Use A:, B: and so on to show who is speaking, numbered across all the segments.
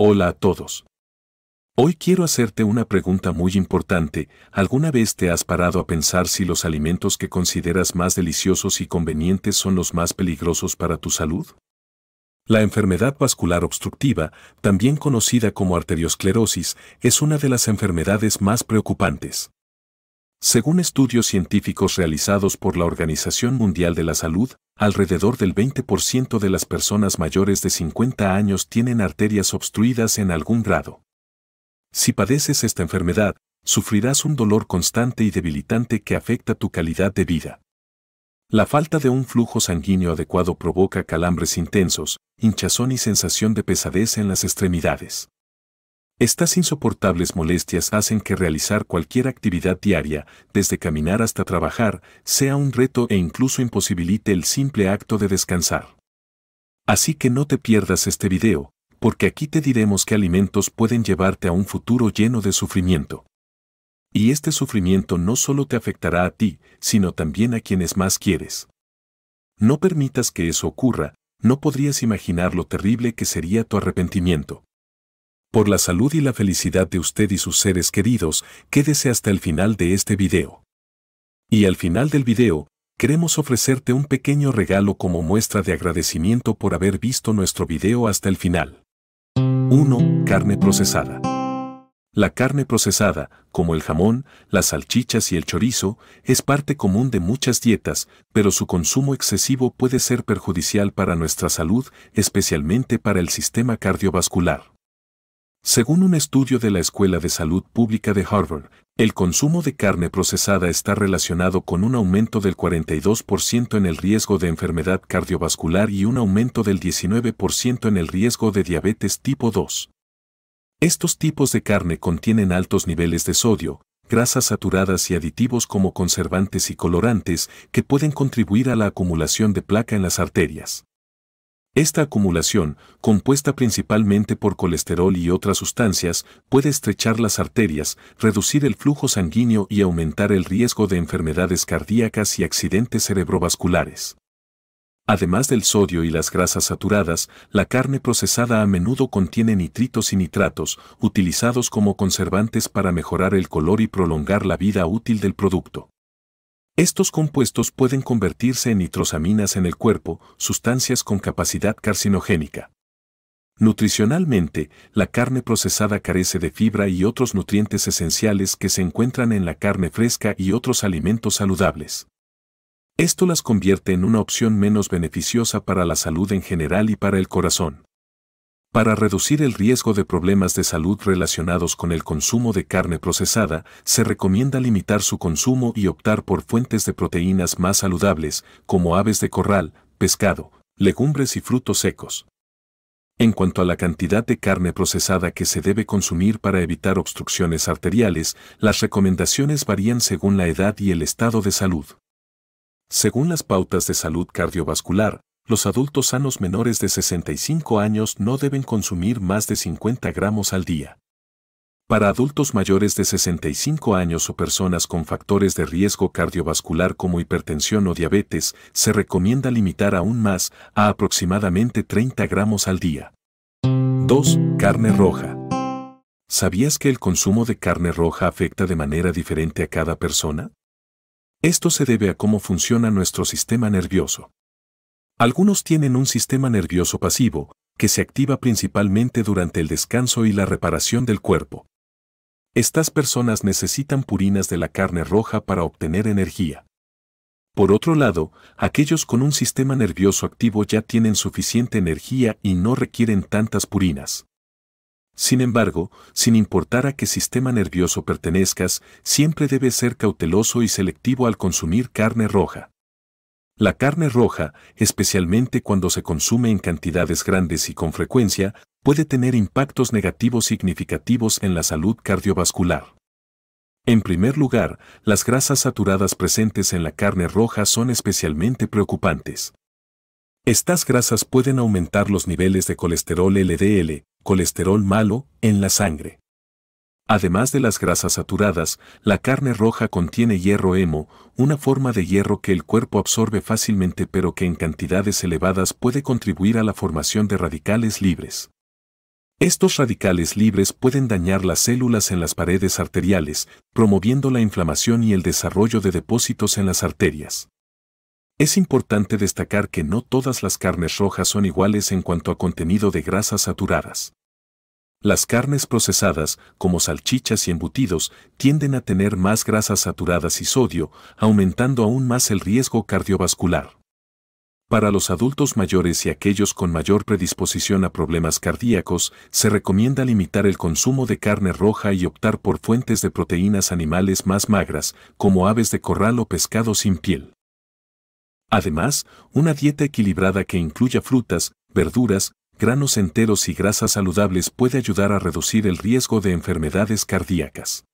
A: Hola a todos. Hoy quiero hacerte una pregunta muy importante. ¿Alguna vez te has parado a pensar si los alimentos que consideras más deliciosos y convenientes son los más peligrosos para tu salud? La enfermedad vascular obstructiva, también conocida como arteriosclerosis, es una de las enfermedades más preocupantes. Según estudios científicos realizados por la Organización Mundial de la Salud, alrededor del 20% de las personas mayores de 50 años tienen arterias obstruidas en algún grado. Si padeces esta enfermedad, sufrirás un dolor constante y debilitante que afecta tu calidad de vida. La falta de un flujo sanguíneo adecuado provoca calambres intensos, hinchazón y sensación de pesadez en las extremidades. Estas insoportables molestias hacen que realizar cualquier actividad diaria, desde caminar hasta trabajar, sea un reto e incluso imposibilite el simple acto de descansar. Así que no te pierdas este video, porque aquí te diremos qué alimentos pueden llevarte a un futuro lleno de sufrimiento. Y este sufrimiento no solo te afectará a ti, sino también a quienes más quieres. No permitas que eso ocurra, no podrías imaginar lo terrible que sería tu arrepentimiento por la salud y la felicidad de usted y sus seres queridos, quédese hasta el final de este video. Y al final del video, queremos ofrecerte un pequeño regalo como muestra de agradecimiento por haber visto nuestro video hasta el final. 1. Carne procesada. La carne procesada, como el jamón, las salchichas y el chorizo, es parte común de muchas dietas, pero su consumo excesivo puede ser perjudicial para nuestra salud, especialmente para el sistema cardiovascular. Según un estudio de la Escuela de Salud Pública de Harvard, el consumo de carne procesada está relacionado con un aumento del 42% en el riesgo de enfermedad cardiovascular y un aumento del 19% en el riesgo de diabetes tipo 2. Estos tipos de carne contienen altos niveles de sodio, grasas saturadas y aditivos como conservantes y colorantes que pueden contribuir a la acumulación de placa en las arterias. Esta acumulación, compuesta principalmente por colesterol y otras sustancias, puede estrechar las arterias, reducir el flujo sanguíneo y aumentar el riesgo de enfermedades cardíacas y accidentes cerebrovasculares. Además del sodio y las grasas saturadas, la carne procesada a menudo contiene nitritos y nitratos, utilizados como conservantes para mejorar el color y prolongar la vida útil del producto. Estos compuestos pueden convertirse en nitrosaminas en el cuerpo, sustancias con capacidad carcinogénica. Nutricionalmente, la carne procesada carece de fibra y otros nutrientes esenciales que se encuentran en la carne fresca y otros alimentos saludables. Esto las convierte en una opción menos beneficiosa para la salud en general y para el corazón. Para reducir el riesgo de problemas de salud relacionados con el consumo de carne procesada, se recomienda limitar su consumo y optar por fuentes de proteínas más saludables, como aves de corral, pescado, legumbres y frutos secos. En cuanto a la cantidad de carne procesada que se debe consumir para evitar obstrucciones arteriales, las recomendaciones varían según la edad y el estado de salud. Según las pautas de salud cardiovascular, los adultos sanos menores de 65 años no deben consumir más de 50 gramos al día. Para adultos mayores de 65 años o personas con factores de riesgo cardiovascular como hipertensión o diabetes, se recomienda limitar aún más a aproximadamente 30 gramos al día. 2. Carne roja. ¿Sabías que el consumo de carne roja afecta de manera diferente a cada persona? Esto se debe a cómo funciona nuestro sistema nervioso. Algunos tienen un sistema nervioso pasivo, que se activa principalmente durante el descanso y la reparación del cuerpo. Estas personas necesitan purinas de la carne roja para obtener energía. Por otro lado, aquellos con un sistema nervioso activo ya tienen suficiente energía y no requieren tantas purinas. Sin embargo, sin importar a qué sistema nervioso pertenezcas, siempre debes ser cauteloso y selectivo al consumir carne roja. La carne roja, especialmente cuando se consume en cantidades grandes y con frecuencia, puede tener impactos negativos significativos en la salud cardiovascular. En primer lugar, las grasas saturadas presentes en la carne roja son especialmente preocupantes. Estas grasas pueden aumentar los niveles de colesterol LDL, colesterol malo, en la sangre. Además de las grasas saturadas, la carne roja contiene hierro hemo, una forma de hierro que el cuerpo absorbe fácilmente pero que en cantidades elevadas puede contribuir a la formación de radicales libres. Estos radicales libres pueden dañar las células en las paredes arteriales, promoviendo la inflamación y el desarrollo de depósitos en las arterias. Es importante destacar que no todas las carnes rojas son iguales en cuanto a contenido de grasas saturadas. Las carnes procesadas, como salchichas y embutidos, tienden a tener más grasas saturadas y sodio, aumentando aún más el riesgo cardiovascular. Para los adultos mayores y aquellos con mayor predisposición a problemas cardíacos, se recomienda limitar el consumo de carne roja y optar por fuentes de proteínas animales más magras, como aves de corral o pescado sin piel. Además, una dieta equilibrada que incluya frutas, verduras, granos enteros y grasas saludables puede ayudar a reducir el riesgo de enfermedades cardíacas.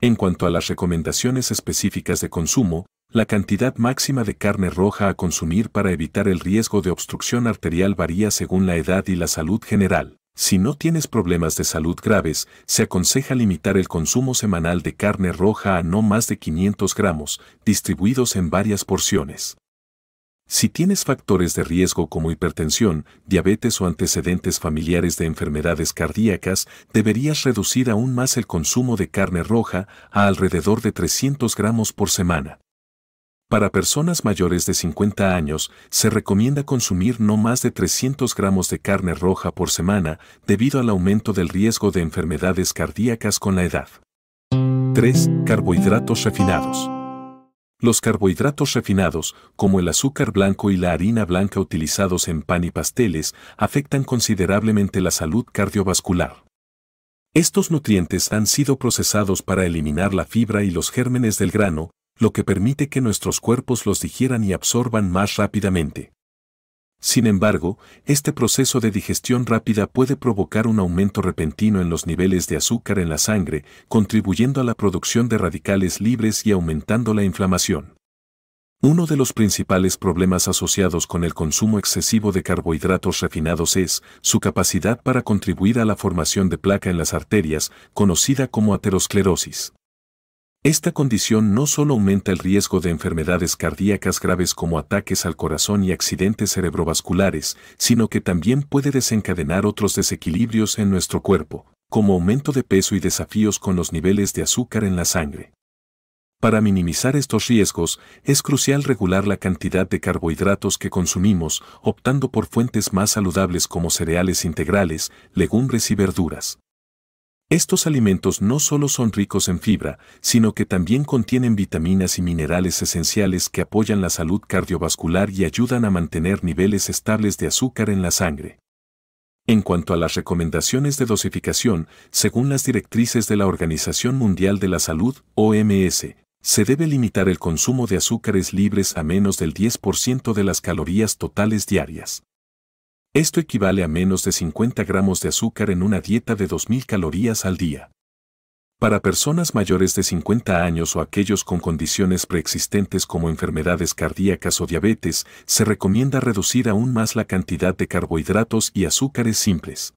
A: En cuanto a las recomendaciones específicas de consumo, la cantidad máxima de carne roja a consumir para evitar el riesgo de obstrucción arterial varía según la edad y la salud general. Si no tienes problemas de salud graves, se aconseja limitar el consumo semanal de carne roja a no más de 500 gramos, distribuidos en varias porciones. Si tienes factores de riesgo como hipertensión, diabetes o antecedentes familiares de enfermedades cardíacas, deberías reducir aún más el consumo de carne roja a alrededor de 300 gramos por semana. Para personas mayores de 50 años, se recomienda consumir no más de 300 gramos de carne roja por semana debido al aumento del riesgo de enfermedades cardíacas con la edad. 3. Carbohidratos refinados. Los carbohidratos refinados, como el azúcar blanco y la harina blanca utilizados en pan y pasteles, afectan considerablemente la salud cardiovascular. Estos nutrientes han sido procesados para eliminar la fibra y los gérmenes del grano, lo que permite que nuestros cuerpos los digieran y absorban más rápidamente. Sin embargo, este proceso de digestión rápida puede provocar un aumento repentino en los niveles de azúcar en la sangre, contribuyendo a la producción de radicales libres y aumentando la inflamación. Uno de los principales problemas asociados con el consumo excesivo de carbohidratos refinados es su capacidad para contribuir a la formación de placa en las arterias, conocida como aterosclerosis. Esta condición no solo aumenta el riesgo de enfermedades cardíacas graves como ataques al corazón y accidentes cerebrovasculares, sino que también puede desencadenar otros desequilibrios en nuestro cuerpo, como aumento de peso y desafíos con los niveles de azúcar en la sangre. Para minimizar estos riesgos, es crucial regular la cantidad de carbohidratos que consumimos, optando por fuentes más saludables como cereales integrales, legumbres y verduras. Estos alimentos no solo son ricos en fibra, sino que también contienen vitaminas y minerales esenciales que apoyan la salud cardiovascular y ayudan a mantener niveles estables de azúcar en la sangre. En cuanto a las recomendaciones de dosificación, según las directrices de la Organización Mundial de la Salud, OMS, se debe limitar el consumo de azúcares libres a menos del 10% de las calorías totales diarias. Esto equivale a menos de 50 gramos de azúcar en una dieta de 2.000 calorías al día. Para personas mayores de 50 años o aquellos con condiciones preexistentes como enfermedades cardíacas o diabetes, se recomienda reducir aún más la cantidad de carbohidratos y azúcares simples.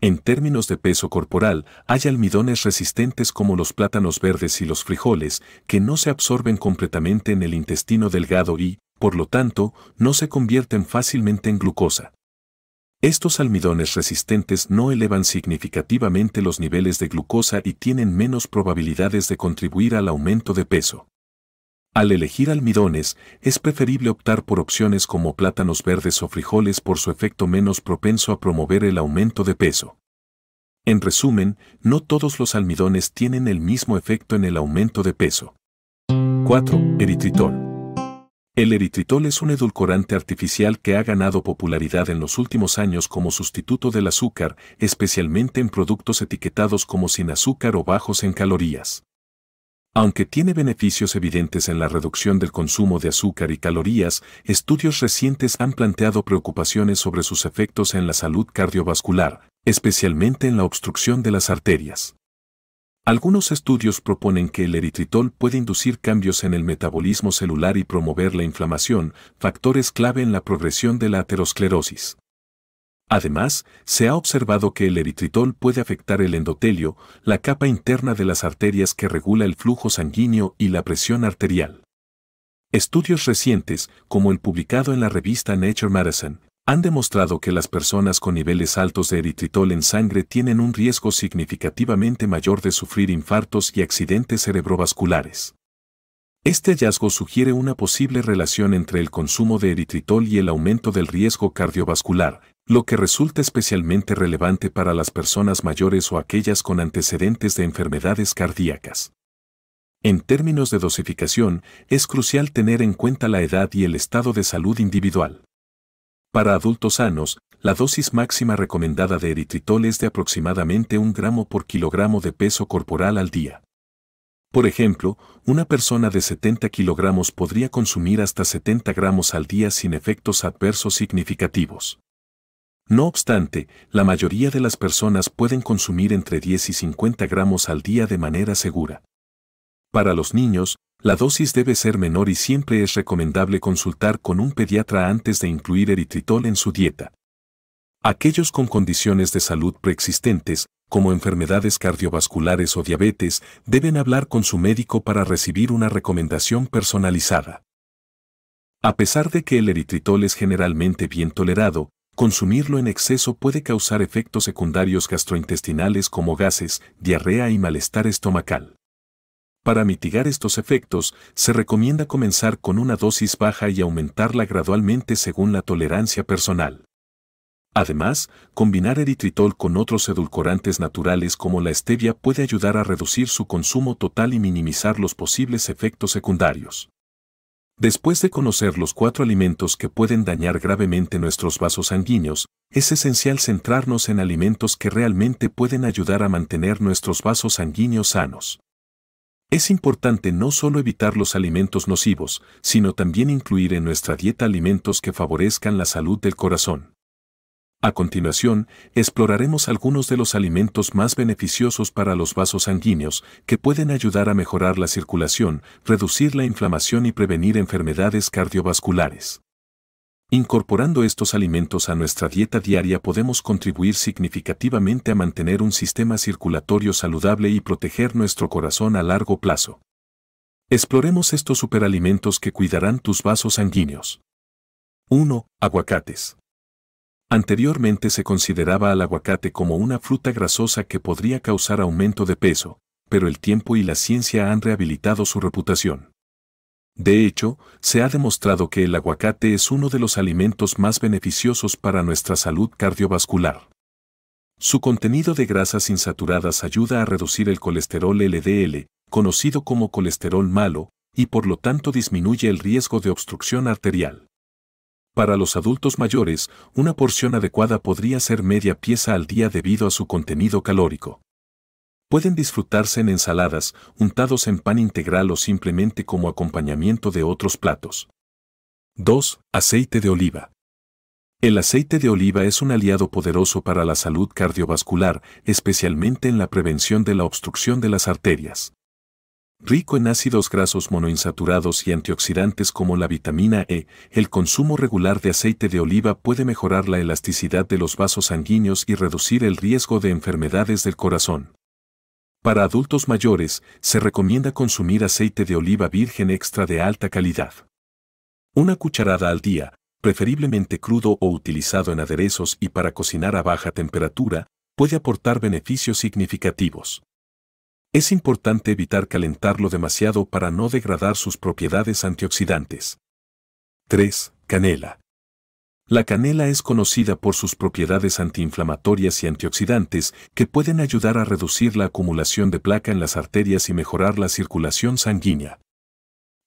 A: En términos de peso corporal, hay almidones resistentes como los plátanos verdes y los frijoles, que no se absorben completamente en el intestino delgado y, por lo tanto, no se convierten fácilmente en glucosa. Estos almidones resistentes no elevan significativamente los niveles de glucosa y tienen menos probabilidades de contribuir al aumento de peso. Al elegir almidones, es preferible optar por opciones como plátanos verdes o frijoles por su efecto menos propenso a promover el aumento de peso. En resumen, no todos los almidones tienen el mismo efecto en el aumento de peso. 4. Eritritol. El eritritol es un edulcorante artificial que ha ganado popularidad en los últimos años como sustituto del azúcar, especialmente en productos etiquetados como sin azúcar o bajos en calorías. Aunque tiene beneficios evidentes en la reducción del consumo de azúcar y calorías, estudios recientes han planteado preocupaciones sobre sus efectos en la salud cardiovascular, especialmente en la obstrucción de las arterias. Algunos estudios proponen que el eritritol puede inducir cambios en el metabolismo celular y promover la inflamación, factores clave en la progresión de la aterosclerosis. Además, se ha observado que el eritritol puede afectar el endotelio, la capa interna de las arterias que regula el flujo sanguíneo y la presión arterial. Estudios recientes, como el publicado en la revista Nature Medicine, han demostrado que las personas con niveles altos de eritritol en sangre tienen un riesgo significativamente mayor de sufrir infartos y accidentes cerebrovasculares. Este hallazgo sugiere una posible relación entre el consumo de eritritol y el aumento del riesgo cardiovascular, lo que resulta especialmente relevante para las personas mayores o aquellas con antecedentes de enfermedades cardíacas. En términos de dosificación, es crucial tener en cuenta la edad y el estado de salud individual. Para adultos sanos, la dosis máxima recomendada de eritritol es de aproximadamente un gramo por kilogramo de peso corporal al día. Por ejemplo, una persona de 70 kilogramos podría consumir hasta 70 gramos al día sin efectos adversos significativos. No obstante, la mayoría de las personas pueden consumir entre 10 y 50 gramos al día de manera segura. Para los niños, la dosis debe ser menor y siempre es recomendable consultar con un pediatra antes de incluir eritritol en su dieta. Aquellos con condiciones de salud preexistentes, como enfermedades cardiovasculares o diabetes, deben hablar con su médico para recibir una recomendación personalizada. A pesar de que el eritritol es generalmente bien tolerado, consumirlo en exceso puede causar efectos secundarios gastrointestinales como gases, diarrea y malestar estomacal. Para mitigar estos efectos, se recomienda comenzar con una dosis baja y aumentarla gradualmente según la tolerancia personal. Además, combinar eritritol con otros edulcorantes naturales como la stevia puede ayudar a reducir su consumo total y minimizar los posibles efectos secundarios. Después de conocer los cuatro alimentos que pueden dañar gravemente nuestros vasos sanguíneos, es esencial centrarnos en alimentos que realmente pueden ayudar a mantener nuestros vasos sanguíneos sanos. Es importante no solo evitar los alimentos nocivos, sino también incluir en nuestra dieta alimentos que favorezcan la salud del corazón. A continuación, exploraremos algunos de los alimentos más beneficiosos para los vasos sanguíneos que pueden ayudar a mejorar la circulación, reducir la inflamación y prevenir enfermedades cardiovasculares. Incorporando estos alimentos a nuestra dieta diaria podemos contribuir significativamente a mantener un sistema circulatorio saludable y proteger nuestro corazón a largo plazo. Exploremos estos superalimentos que cuidarán tus vasos sanguíneos. 1. Aguacates. Anteriormente se consideraba al aguacate como una fruta grasosa que podría causar aumento de peso, pero el tiempo y la ciencia han rehabilitado su reputación. De hecho, se ha demostrado que el aguacate es uno de los alimentos más beneficiosos para nuestra salud cardiovascular. Su contenido de grasas insaturadas ayuda a reducir el colesterol LDL, conocido como colesterol malo, y por lo tanto disminuye el riesgo de obstrucción arterial. Para los adultos mayores, una porción adecuada podría ser media pieza al día debido a su contenido calórico. Pueden disfrutarse en ensaladas, untados en pan integral o simplemente como acompañamiento de otros platos. 2. Aceite de oliva. El aceite de oliva es un aliado poderoso para la salud cardiovascular, especialmente en la prevención de la obstrucción de las arterias. Rico en ácidos grasos monoinsaturados y antioxidantes como la vitamina E, el consumo regular de aceite de oliva puede mejorar la elasticidad de los vasos sanguíneos y reducir el riesgo de enfermedades del corazón. Para adultos mayores, se recomienda consumir aceite de oliva virgen extra de alta calidad. Una cucharada al día, preferiblemente crudo o utilizado en aderezos y para cocinar a baja temperatura, puede aportar beneficios significativos. Es importante evitar calentarlo demasiado para no degradar sus propiedades antioxidantes. 3. Canela. La canela es conocida por sus propiedades antiinflamatorias y antioxidantes que pueden ayudar a reducir la acumulación de placa en las arterias y mejorar la circulación sanguínea.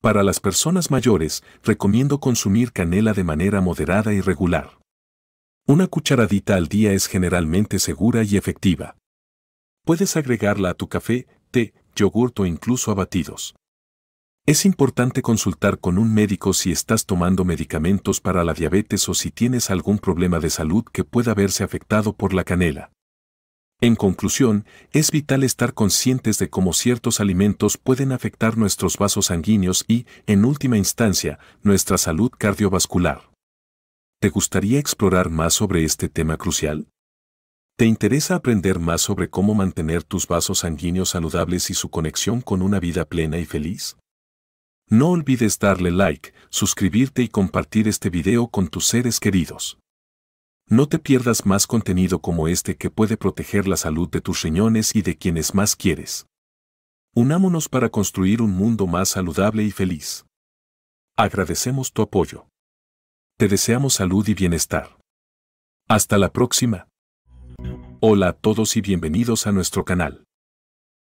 A: Para las personas mayores, recomiendo consumir canela de manera moderada y regular. Una cucharadita al día es generalmente segura y efectiva. Puedes agregarla a tu café, té, yogurt o incluso a batidos. Es importante consultar con un médico si estás tomando medicamentos para la diabetes o si tienes algún problema de salud que pueda verse afectado por la canela. En conclusión, es vital estar conscientes de cómo ciertos alimentos pueden afectar nuestros vasos sanguíneos y, en última instancia, nuestra salud cardiovascular. ¿Te gustaría explorar más sobre este tema crucial? ¿Te interesa aprender más sobre cómo mantener tus vasos sanguíneos saludables y su conexión con una vida plena y feliz? No olvides darle like, suscribirte y compartir este video con tus seres queridos. No te pierdas más contenido como este que puede proteger la salud de tus riñones y de quienes más quieres. Unámonos para construir un mundo más saludable y feliz. Agradecemos tu apoyo. Te deseamos salud y bienestar. Hasta la próxima. Hola a todos y bienvenidos a nuestro canal.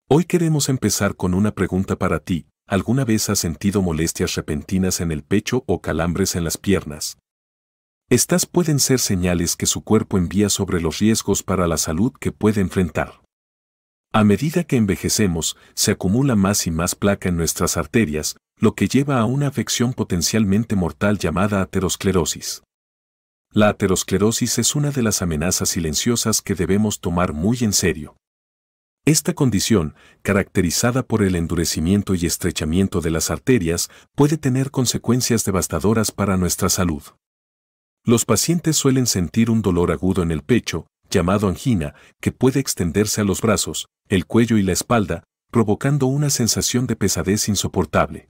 A: Hoy queremos empezar con una pregunta para ti, ¿Alguna vez ha sentido molestias repentinas en el pecho o calambres en las piernas? Estas pueden ser señales que su cuerpo envía sobre los riesgos para la salud que puede enfrentar. A medida que envejecemos, se acumula más y más placa en nuestras arterias, lo que lleva a una afección potencialmente mortal llamada aterosclerosis. La aterosclerosis es una de las amenazas silenciosas que debemos tomar muy en serio. Esta condición, caracterizada por el endurecimiento y estrechamiento de las arterias, puede tener consecuencias devastadoras para nuestra salud. Los pacientes suelen sentir un dolor agudo en el pecho, llamado angina, que puede extenderse a los brazos, el cuello y la espalda, provocando una sensación de pesadez insoportable.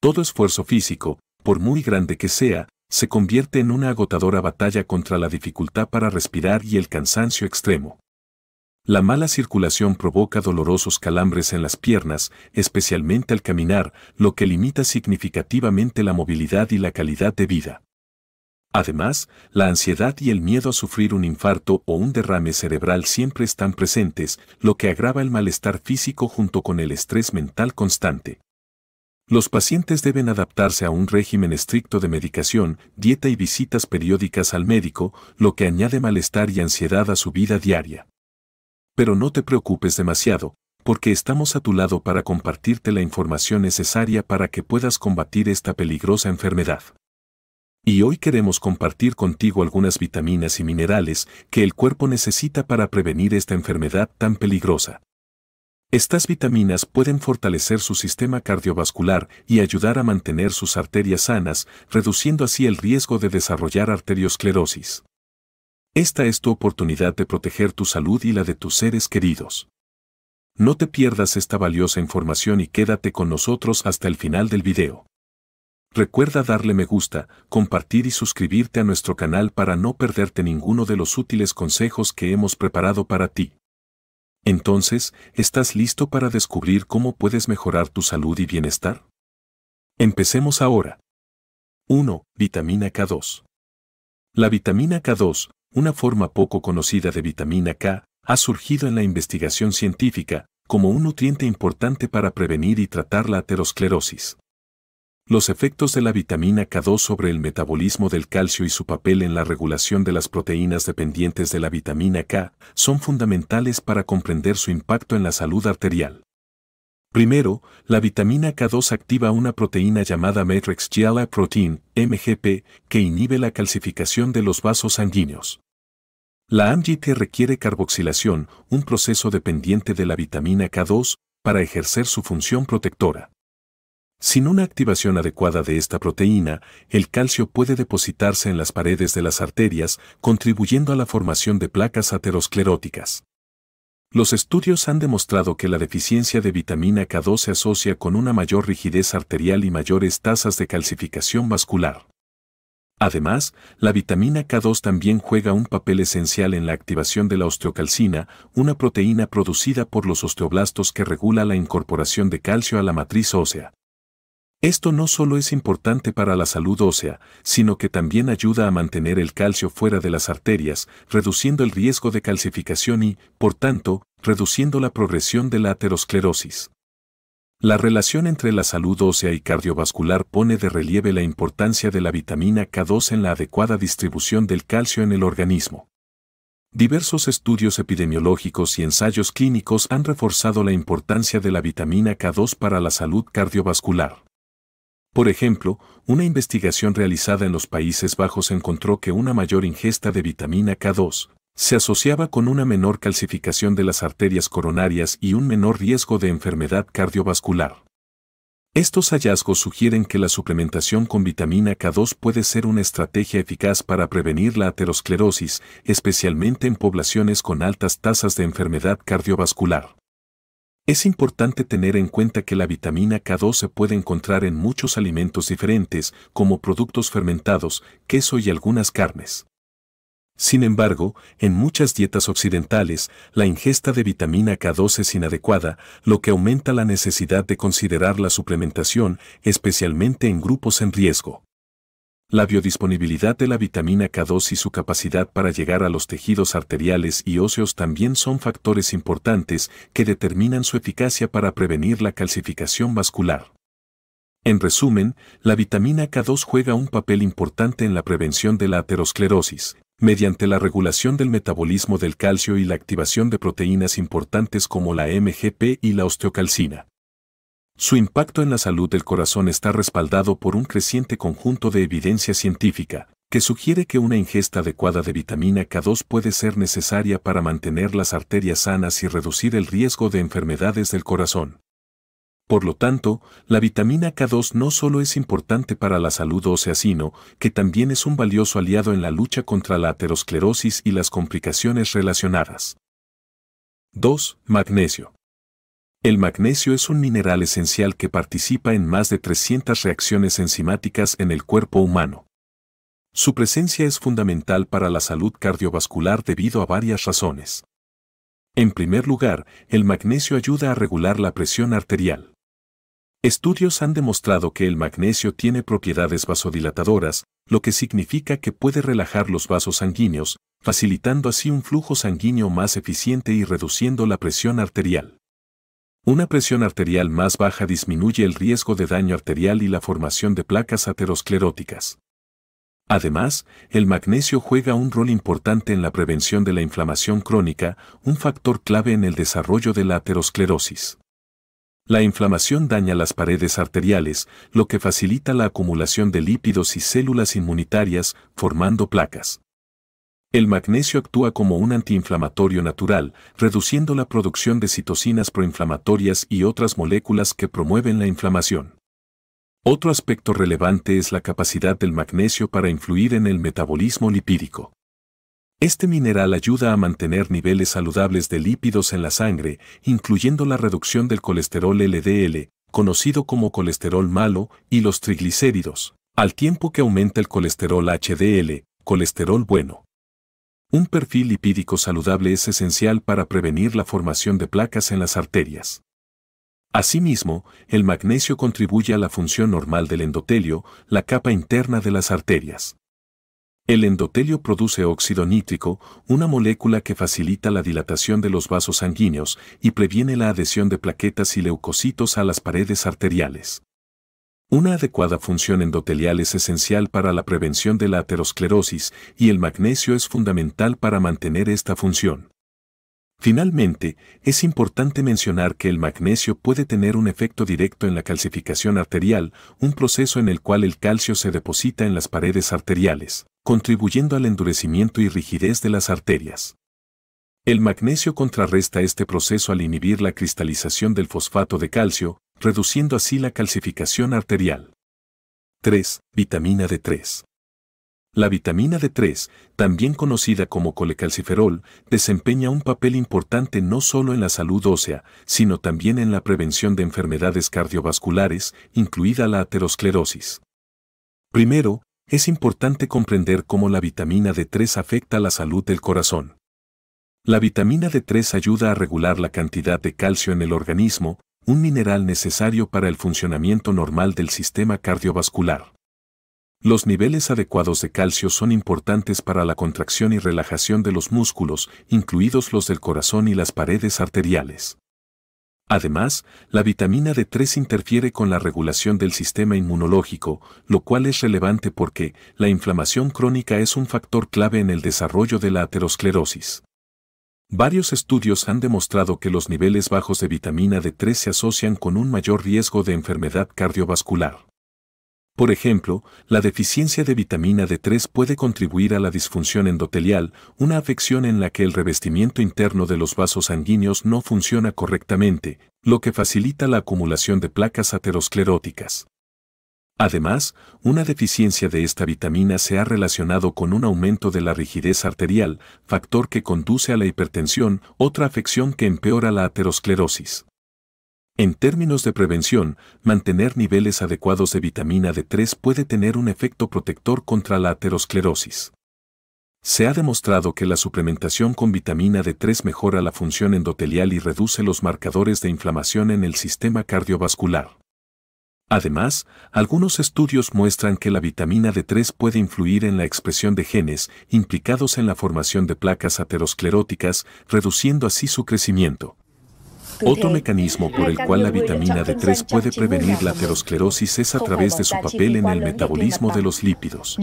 A: Todo esfuerzo físico, por muy grande que sea, se convierte en una agotadora batalla contra la dificultad para respirar y el cansancio extremo. La mala circulación provoca dolorosos calambres en las piernas, especialmente al caminar, lo que limita significativamente la movilidad y la calidad de vida. Además, la ansiedad y el miedo a sufrir un infarto o un derrame cerebral siempre están presentes, lo que agrava el malestar físico junto con el estrés mental constante. Los pacientes deben adaptarse a un régimen estricto de medicación, dieta y visitas periódicas al médico, lo que añade malestar y ansiedad a su vida diaria. Pero no te preocupes demasiado, porque estamos a tu lado para compartirte la información necesaria para que puedas combatir esta peligrosa enfermedad. Y hoy queremos compartir contigo algunas vitaminas y minerales que el cuerpo necesita para prevenir esta enfermedad tan peligrosa. Estas vitaminas pueden fortalecer su sistema cardiovascular y ayudar a mantener sus arterias sanas, reduciendo así el riesgo de desarrollar arteriosclerosis. Esta es tu oportunidad de proteger tu salud y la de tus seres queridos. No te pierdas esta valiosa información y quédate con nosotros hasta el final del video. Recuerda darle me gusta, compartir y suscribirte a nuestro canal para no perderte ninguno de los útiles consejos que hemos preparado para ti. Entonces, ¿estás listo para descubrir cómo puedes mejorar tu salud y bienestar? Empecemos ahora. 1. Vitamina K2. La vitamina K2, una forma poco conocida de vitamina K, ha surgido en la investigación científica como un nutriente importante para prevenir y tratar la aterosclerosis. Los efectos de la vitamina K2 sobre el metabolismo del calcio y su papel en la regulación de las proteínas dependientes de la vitamina K son fundamentales para comprender su impacto en la salud arterial. Primero, la vitamina K2 activa una proteína llamada Matrix GLA Protein, MGP, que inhibe la calcificación de los vasos sanguíneos. La AMGT requiere carboxilación, un proceso dependiente de la vitamina K2, para ejercer su función protectora. Sin una activación adecuada de esta proteína, el calcio puede depositarse en las paredes de las arterias, contribuyendo a la formación de placas ateroscleróticas. Los estudios han demostrado que la deficiencia de vitamina K2 se asocia con una mayor rigidez arterial y mayores tasas de calcificación vascular. Además, la vitamina K2 también juega un papel esencial en la activación de la osteocalcina, una proteína producida por los osteoblastos que regula la incorporación de calcio a la matriz ósea. Esto no solo es importante para la salud ósea, sino que también ayuda a mantener el calcio fuera de las arterias, reduciendo el riesgo de calcificación y, por tanto, reduciendo la progresión de la aterosclerosis. La relación entre la salud ósea y cardiovascular pone de relieve la importancia de la vitamina K2 en la adecuada distribución del calcio en el organismo. Diversos estudios epidemiológicos y ensayos clínicos han reforzado la importancia de la vitamina K2 para la salud cardiovascular. Por ejemplo, una investigación realizada en los Países Bajos encontró que una mayor ingesta de vitamina K2 se asociaba con una menor calcificación de las arterias coronarias y un menor riesgo de enfermedad cardiovascular. Estos hallazgos sugieren que la suplementación con vitamina K2 puede ser una estrategia eficaz para prevenir la aterosclerosis, especialmente en poblaciones con altas tasas de enfermedad cardiovascular. Es importante tener en cuenta que la vitamina K2 se puede encontrar en muchos alimentos diferentes, como productos fermentados, queso y algunas carnes. Sin embargo, en muchas dietas occidentales, la ingesta de vitamina K2 es inadecuada, lo que aumenta la necesidad de considerar la suplementación, especialmente en grupos en riesgo. La biodisponibilidad de la vitamina K2 y su capacidad para llegar a los tejidos arteriales y óseos también son factores importantes que determinan su eficacia para prevenir la calcificación vascular. En resumen, la vitamina K2 juega un papel importante en la prevención de la aterosclerosis, mediante la regulación del metabolismo del calcio y la activación de proteínas importantes como la MGP y la osteocalcina. Su impacto en la salud del corazón está respaldado por un creciente conjunto de evidencia científica, que sugiere que una ingesta adecuada de vitamina K2 puede ser necesaria para mantener las arterias sanas y reducir el riesgo de enfermedades del corazón. Por lo tanto, la vitamina K2 no solo es importante para la salud ósea, sino que también es un valioso aliado en la lucha contra la aterosclerosis y las complicaciones relacionadas. 2. Magnesio. El magnesio es un mineral esencial que participa en más de 300 reacciones enzimáticas en el cuerpo humano. Su presencia es fundamental para la salud cardiovascular debido a varias razones. En primer lugar, el magnesio ayuda a regular la presión arterial. Estudios han demostrado que el magnesio tiene propiedades vasodilatadoras, lo que significa que puede relajar los vasos sanguíneos, facilitando así un flujo sanguíneo más eficiente y reduciendo la presión arterial. Una presión arterial más baja disminuye el riesgo de daño arterial y la formación de placas ateroscleróticas. Además, el magnesio juega un rol importante en la prevención de la inflamación crónica, un factor clave en el desarrollo de la aterosclerosis. La inflamación daña las paredes arteriales, lo que facilita la acumulación de lípidos y células inmunitarias, formando placas. El magnesio actúa como un antiinflamatorio natural, reduciendo la producción de citocinas proinflamatorias y otras moléculas que promueven la inflamación. Otro aspecto relevante es la capacidad del magnesio para influir en el metabolismo lipídico. Este mineral ayuda a mantener niveles saludables de lípidos en la sangre, incluyendo la reducción del colesterol LDL, conocido como colesterol malo, y los triglicéridos, al tiempo que aumenta el colesterol HDL, colesterol bueno. Un perfil lipídico saludable es esencial para prevenir la formación de placas en las arterias. Asimismo, el magnesio contribuye a la función normal del endotelio, la capa interna de las arterias. El endotelio produce óxido nítrico, una molécula que facilita la dilatación de los vasos sanguíneos y previene la adhesión de plaquetas y leucocitos a las paredes arteriales. Una adecuada función endotelial es esencial para la prevención de la aterosclerosis y el magnesio es fundamental para mantener esta función. Finalmente, es importante mencionar que el magnesio puede tener un efecto directo en la calcificación arterial, un proceso en el cual el calcio se deposita en las paredes arteriales contribuyendo al endurecimiento y rigidez de las arterias. El magnesio contrarresta este proceso al inhibir la cristalización del fosfato de calcio, reduciendo así la calcificación arterial. 3. Vitamina D3. La vitamina D3, también conocida como colecalciferol, desempeña un papel importante no solo en la salud ósea, sino también en la prevención de enfermedades cardiovasculares, incluida la aterosclerosis. Primero, es importante comprender cómo la vitamina D3 afecta la salud del corazón. La vitamina D3 ayuda a regular la cantidad de calcio en el organismo, un mineral necesario para el funcionamiento normal del sistema cardiovascular. Los niveles adecuados de calcio son importantes para la contracción y relajación de los músculos, incluidos los del corazón y las paredes arteriales. Además, la vitamina D3 interfiere con la regulación del sistema inmunológico, lo cual es relevante porque la inflamación crónica es un factor clave en el desarrollo de la aterosclerosis. Varios estudios han demostrado que los niveles bajos de vitamina D3 se asocian con un mayor riesgo de enfermedad cardiovascular. Por ejemplo, la deficiencia de vitamina D3 puede contribuir a la disfunción endotelial, una afección en la que el revestimiento interno de los vasos sanguíneos no funciona correctamente, lo que facilita la acumulación de placas ateroscleróticas. Además, una deficiencia de esta vitamina se ha relacionado con un aumento de la rigidez arterial, factor que conduce a la hipertensión, otra afección que empeora la aterosclerosis. En términos de prevención, mantener niveles adecuados de vitamina D3 puede tener un efecto protector contra la aterosclerosis. Se ha demostrado que la suplementación con vitamina D3 mejora la función endotelial y reduce los marcadores de inflamación en el sistema cardiovascular. Además, algunos estudios muestran que la vitamina D3 puede influir en la expresión de genes implicados en la formación de placas ateroscleróticas, reduciendo así su crecimiento. Otro mecanismo por el cual la vitamina D3 puede prevenir la aterosclerosis es a través de su papel en el metabolismo de los lípidos.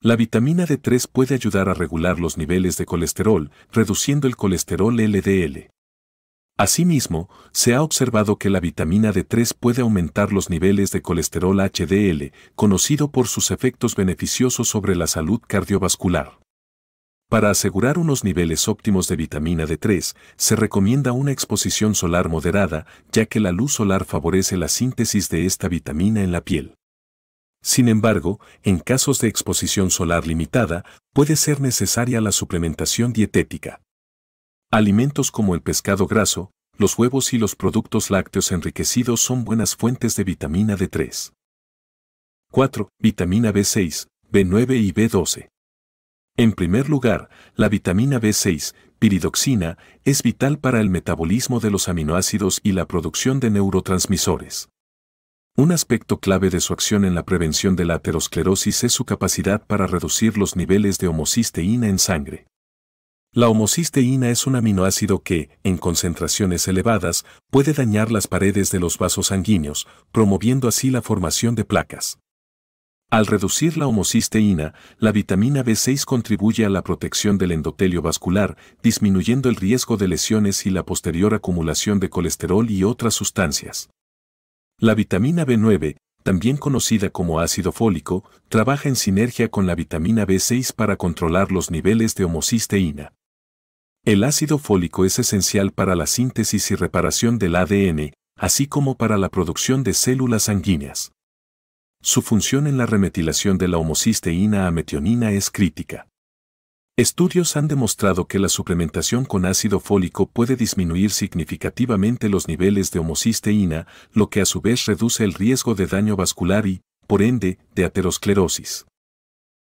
A: La vitamina D3 puede ayudar a regular los niveles de colesterol, reduciendo el colesterol LDL. Asimismo, se ha observado que la vitamina D3 puede aumentar los niveles de colesterol HDL, conocido por sus efectos beneficiosos sobre la salud cardiovascular. Para asegurar unos niveles óptimos de vitamina D3, se recomienda una exposición solar moderada, ya que la luz solar favorece la síntesis de esta vitamina en la piel. Sin embargo, en casos de exposición solar limitada, puede ser necesaria la suplementación dietética. Alimentos como el pescado graso, los huevos y los productos lácteos enriquecidos son buenas fuentes de vitamina D3. 4. Vitamina B6, B9 y B12. En primer lugar, la vitamina B6, piridoxina, es vital para el metabolismo de los aminoácidos y la producción de neurotransmisores. Un aspecto clave de su acción en la prevención de la aterosclerosis es su capacidad para reducir los niveles de homocisteína en sangre. La homocisteína es un aminoácido que, en concentraciones elevadas, puede dañar las paredes de los vasos sanguíneos, promoviendo así la formación de placas. Al reducir la homocisteína, la vitamina B6 contribuye a la protección del endotelio vascular, disminuyendo el riesgo de lesiones y la posterior acumulación de colesterol y otras sustancias. La vitamina B9, también conocida como ácido fólico, trabaja en sinergia con la vitamina B6 para controlar los niveles de homocisteína. El ácido fólico es esencial para la síntesis y reparación del ADN, así como para la producción de células sanguíneas. Su función en la remetilación de la homocisteína a metionina es crítica. Estudios han demostrado que la suplementación con ácido fólico puede disminuir significativamente los niveles de homocisteína, lo que a su vez reduce el riesgo de daño vascular y, por ende, de aterosclerosis.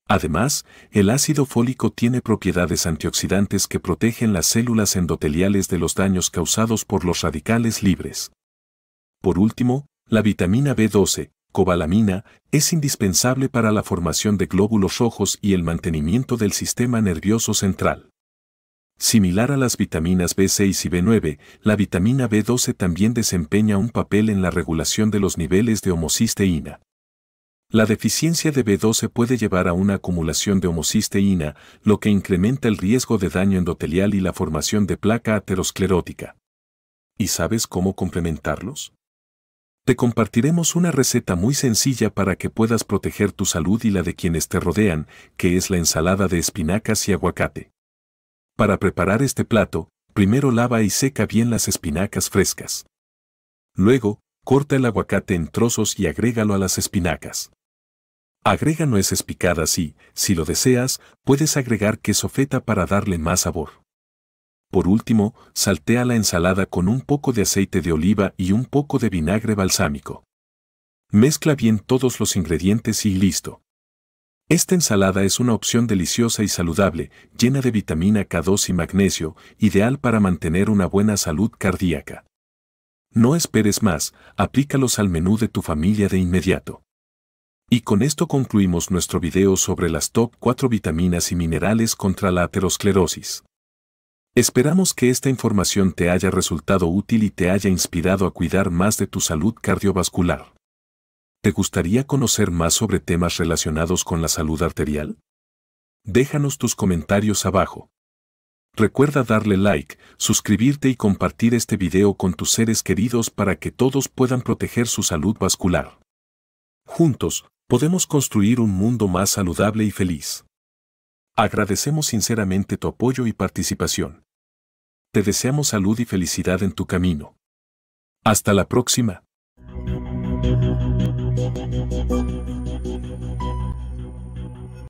A: Además, el ácido fólico tiene propiedades antioxidantes que protegen las células endoteliales de los daños causados por los radicales libres. Por último, la vitamina B12, cobalamina, es indispensable para la formación de glóbulos rojos y el mantenimiento del sistema nervioso central. Similar a las vitaminas B6 y B9, la vitamina B12 también desempeña un papel en la regulación de los niveles de homocisteína. La deficiencia de B12 puede llevar a una acumulación de homocisteína, lo que incrementa el riesgo de daño endotelial y la formación de placa aterosclerótica. ¿Y sabes cómo complementarlos? te compartiremos una receta muy sencilla para que puedas proteger tu salud y la de quienes te rodean, que es la ensalada de espinacas y aguacate. Para preparar este plato, primero lava y seca bien las espinacas frescas. Luego, corta el aguacate en trozos y agrégalo a las espinacas. Agrega nueces picadas y, si lo deseas, puedes agregar queso feta para darle más sabor. Por último, saltea la ensalada con un poco de aceite de oliva y un poco de vinagre balsámico. Mezcla bien todos los ingredientes y listo. Esta ensalada es una opción deliciosa y saludable, llena de vitamina K2 y magnesio, ideal para mantener una buena salud cardíaca. No esperes más, aplícalos al menú de tu familia de inmediato. Y con esto concluimos nuestro video sobre las top 4 vitaminas y minerales contra la aterosclerosis. Esperamos que esta información te haya resultado útil y te haya inspirado a cuidar más de tu salud cardiovascular. ¿Te gustaría conocer más sobre temas relacionados con la salud arterial? Déjanos tus comentarios abajo. Recuerda darle like, suscribirte y compartir este video con tus seres queridos para que todos puedan proteger su salud vascular. Juntos, podemos construir un mundo más saludable y feliz. Agradecemos sinceramente tu apoyo y participación te deseamos salud y felicidad en tu camino. Hasta la próxima.